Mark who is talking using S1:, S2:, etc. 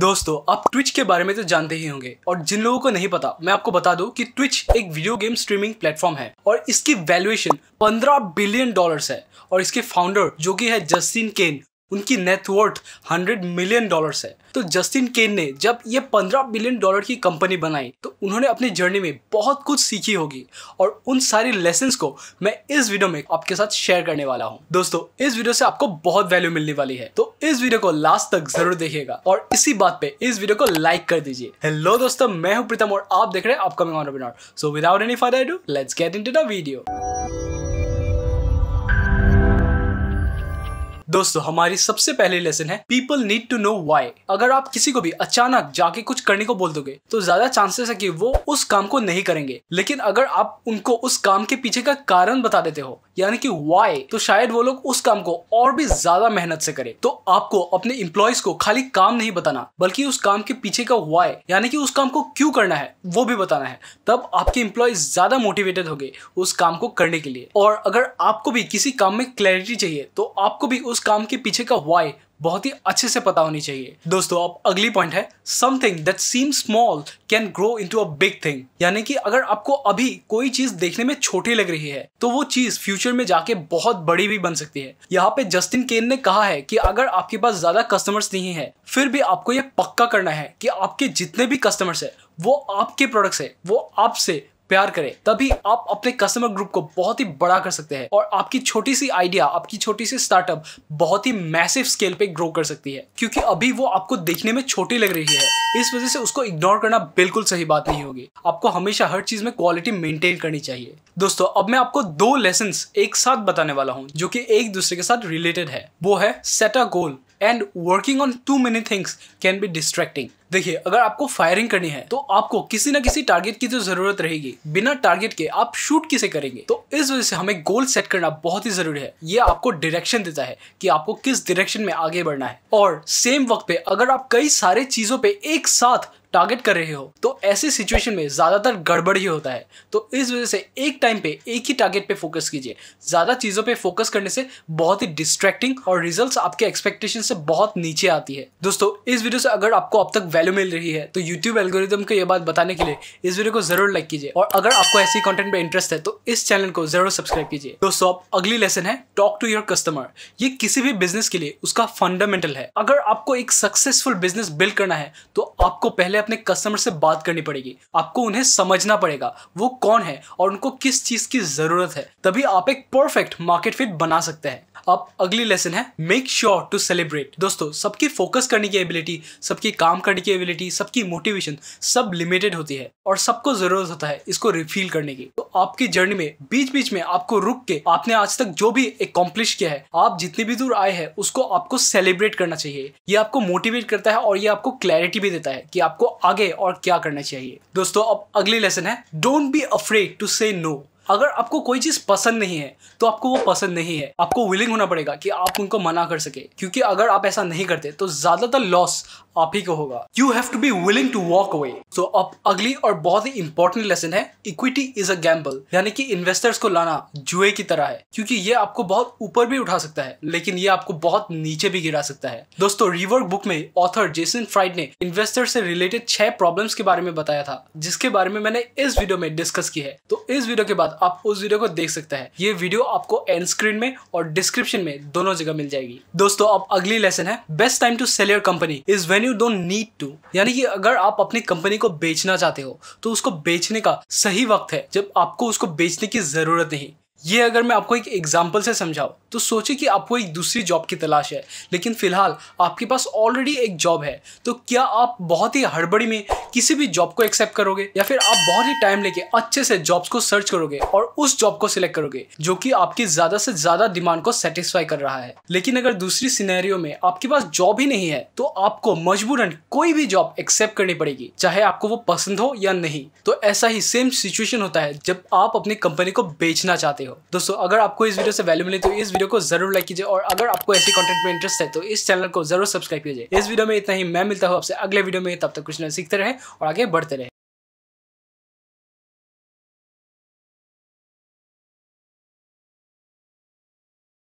S1: दोस्तों आप ट्विच के बारे में तो जानते ही होंगे और जिन लोगों को नहीं पता मैं आपको बता दूं कि ट्विच एक वीडियो गेम स्ट्रीमिंग प्लेटफॉर्म है और इसकी वैल्यूएशन 15 बिलियन डॉलर्स है और इसके फाउंडर जो कि है जस्टिन केन उनकी नेटवर्थ हंड्रेड मिलियन डॉलर्स है तो जस्टिन केन ने जब ये पंद्रह बिलियन डॉलर की कंपनी बनाई तो उन्होंने अपनी जर्नी में बहुत कुछ सीखी होगी और उन सारी लेसन को मैं इस वीडियो में आपके साथ शेयर करने वाला हूँ दोस्तों इस वीडियो से आपको बहुत वैल्यू मिलने वाली है तो इस वीडियो को लास्ट तक जरूर देखिएगा और इसी बात पे इस वीडियो को लाइक कर दीजिए हेलो दोस्तों मैं हूँ प्रीतम और आप देख रहे हैं अपकमिंग ऑनरबिनार so without any further ado let's get into the video दोस्तों हमारी सबसे पहले लेसन है people need to know why अगर आप किसी को भी अचानक जाके कुछ करने को बोल दोगे तो ज्यादा चांसेस है कि वो उस काम को नहीं करेंगे लेकिन अगर आप उनको उस काम के पीछे का कारण बता देते हो यानी कि वाई तो शायद वो लोग उस काम को और भी ज्यादा मेहनत से करें तो आपको अपने इम्प्लॉयज को खाली काम नहीं बताना बल्कि उस काम के पीछे का वाई यानी कि उस काम को क्यों करना है वो भी बताना है तब आपके इम्प्लॉयज ज्यादा मोटिवेटेड हो उस काम को करने के लिए और अगर आपको भी किसी काम में क्लैरिटी चाहिए तो आपको भी उस काम के पीछे का वाई बहुत ही अच्छे से पता होनी चाहिए दोस्तों अब अगली पॉइंट है something that seem small can grow into a big thing यानी कि अगर आपको अभी कोई चीज देखने में छोटी लग रही है तो वो चीज फ्यूचर में जाके बहुत बड़ी भी बन सकती है यहाँ पे जस्टिन केन ने कहा है कि अगर आपके पास ज्यादा कस्टमर्स नहीं है फिर भी आपको ये पक्का करना है कि आपके जितने भी कस्टमर्स है वो आपके प्रोडक्ट्स है वो आपसे प्यार करें तभी आप अपने कस्टमर ग्रुप को बहुत ही बड़ा कर सकते हैं और आपकी छोटी सी आइडिया आपकी छोटी सी स्टार्टअप बहुत ही मैसिव स्केल पे ग्रो कर सकती है क्योंकि अभी वो आपको देखने में छोटी लग रही है इस वजह से उसको इग्नोर करना बिल्कुल सही बात नहीं होगी आपको हमेशा हर चीज में क्वालिटी मेंटेन करनी चाहिए दोस्तों अब मैं आपको दो लेसन एक साथ बताने वाला हूँ जो की एक दूसरे के साथ रिलेटेड है वो है set a goal and working on too many things can be distracting देखिए अगर आपको फायरिंग करनी है तो आपको किसी ना किसी टारगेट की तो जरूरत रहेगी बिना टारगेट के आप शूट किसे करेंगे तो इस वजह से हमें गोल सेट करना बहुत ही जरूरी है ये आपको डायरेक्शन देता है कि आपको किस डायरेक्शन में आगे बढ़ना है और सेम वक्त पे अगर आप कई सारे चीजों पे एक साथ टारगेट कर रहे हो तो ऐसे सिचुएशन में ज़्यादातर गड़बड़ ही होता है तो इस वजह से एक टाइम पे एक ही टारगेट पे फोकस कीजिए ज़्यादा चीज़ों पे फोकस करने से बहुत ही डिस्ट्रैक्टिंग और रिजल्ट्स आपके एक्सपेक्टेशन से बहुत नीचे आती है दोस्तों इस वीडियो से अगर आपको अब तक वैल्यू मिल रही है तो यूट्यूब एल्गोरिदम को यह बात बताने के लिए इस वीडियो को जरूर लाइक कीजिए और अगर आपको ऐसी कॉन्टेंट पर इंटरेस्ट है तो इस चैनल को जरूर सब्सक्राइब कीजिए दोस्तों अब अगली लेसन है टॉक टू योर कस्टमर ये किसी भी बिजनेस के लिए उसका फंडामेंटल है अगर आपको एक सक्सेसफुल बिजनेस बिल्ड करना है तो आपको पहले अपने कस्टमर से बात करनी पड़ेगी आपको उन्हें समझना पड़ेगा वो कौन है और उनको किस चीज़ की ज़रूरत है तभी आप एक परफेक्ट मार्केट फिट बना सकते हैं अब अगली लेसन है मेक श्योर टू सेलिब्रेट दोस्तों सबकी फोकस करने की एबिलिटी सबकी काम करने की एबिलिटी सबकी मोटिवेशन सब लिमिटेड होती है और सबको जरूरत होता है इसको रिफील करने की तो आपकी जर्नी में बीच बीच में आपको रुक के आपने आज तक जो भी अकॉम्प्लिश किया है आप जितनी भी दूर आए हैं उसको आपको सेलिब्रेट करना चाहिए ये आपको मोटिवेट करता है और ये आपको क्लैरिटी भी देता है कि आपको आगे और क्या करना चाहिए दोस्तों अब अगली लेसन है don't be afraid to say no अगर आपको कोई चीज़ पसंद नहीं है तो आपको वो पसंद नहीं है आपको विलिंग होना पड़ेगा कि आप उनको मना कर सके क्योंकि अगर आप ऐसा नहीं करते तो ज़्यादातर लॉस आप ही को होगा you have to be willing to walk away तो अब अगली और बहुत ही इंपॉर्टेंट लेसन है इक्विटी इज अ गैम्बल यानी कि इन्वेस्टर्स को लाना जुए की तरह है क्योंकि ये आपको बहुत ऊपर भी उठा सकता है लेकिन ये आपको बहुत नीचे भी गिरा सकता है दोस्तों रिवर्क बुक में ऑथर जेसन फ्राइड ने इन्वेस्टर से रिलेटेड छह प्रॉब्लम के बारे में बताया था जिसके बारे में मैंने इस वीडियो में डिस्कस की है तो इस वीडियो के बाद आप उस वीडियो को देख सकते हैं ये वीडियो आपको एंड स्क्रीन में और डिस्क्रिप्शन में दोनों जगह मिल जाएगी दोस्तों अब अगली लेसन है best time to sell your company is when and you don't need to यानी कि अगर आप अपनी कंपनी को बेचना चाहते हो तो उसको बेचने का सही वक्त है जब आपको उसको बेचने की ज़रूरत नहीं ये अगर मैं आपको एक एग्जाम्पल से समझाऊँ तो सोचे कि आपको एक दूसरी जॉब की तलाश है लेकिन फिलहाल आपके पास ऑलरेडी एक जॉब है तो क्या आप बहुत ही हड़बड़ी में किसी भी जॉब को एक्सेप्ट करोगे या फिर आप बहुत ही टाइम लेके अच्छे से जॉब्स को सर्च करोगे और उस जॉब को सिलेक्ट करोगे जो कि आपकी ज्यादा से ज्यादा डिमांड को सेटिस्फाई कर रहा है लेकिन अगर दूसरी सिनेरियो में आपके पास जॉब ही नहीं है तो आपको मजबूरन कोई भी जॉब एक्सेप्ट करनी पड़ेगी चाहे आपको वो पसंद हो या नहीं तो ऐसा ही सेम सिचुएशन होता है जब आप अपनी कंपनी को बेचना चाहते हो हो दोस्तों अगर आपको इस वीडियो से वैल्यू मिले तो इस वीडियो को जरूर लाइक कीजिए और अगर आपको ऐसी कंटेंट में इंटरेस्ट है तो इस चैनल को जरूर सब्सक्राइब कीजिए इस वीडियो में इतना ही मैं मिलता हूँ आपसे अगले वीडियो में तब तक कुछ ना सीखते रहे और आगे बढ़ते रहे